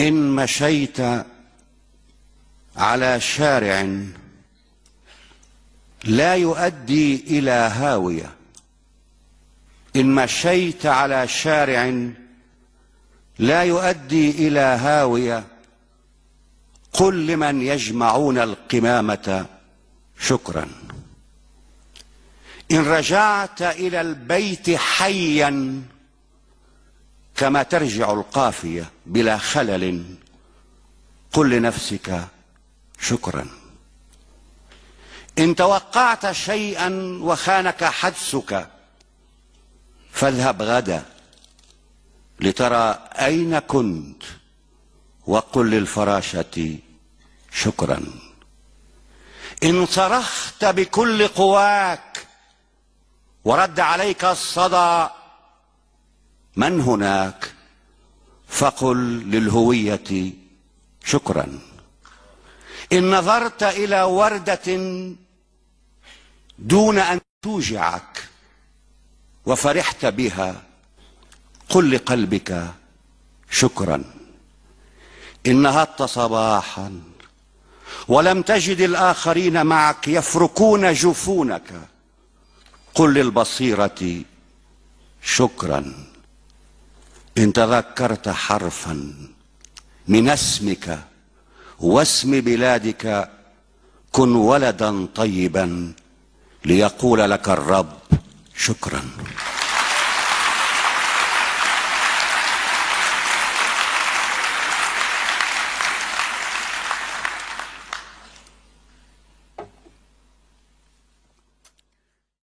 إن مشيت على شارع لا يؤدي إلى هاوية إن مشيت على شارع لا يؤدي إلى هاوية قل لمن يجمعون القمامة شكرا إن رجعت إلى البيت حيا كما ترجع القافية بلا خلل قل لنفسك شكرا إن توقعت شيئا وخانك حدسك فاذهب غدا لترى أين كنت وقل للفراشة شكرا إن صرخت بكل قواك ورد عليك الصدى من هناك فقل للهويه شكرا ان نظرت الى ورده دون ان توجعك وفرحت بها قل لقلبك شكرا ان نهضت صباحا ولم تجد الاخرين معك يفركون جفونك قل للبصيره شكرا إن تذكرت حرفا من اسمك واسم بلادك كن ولدا طيبا ليقول لك الرب شكرا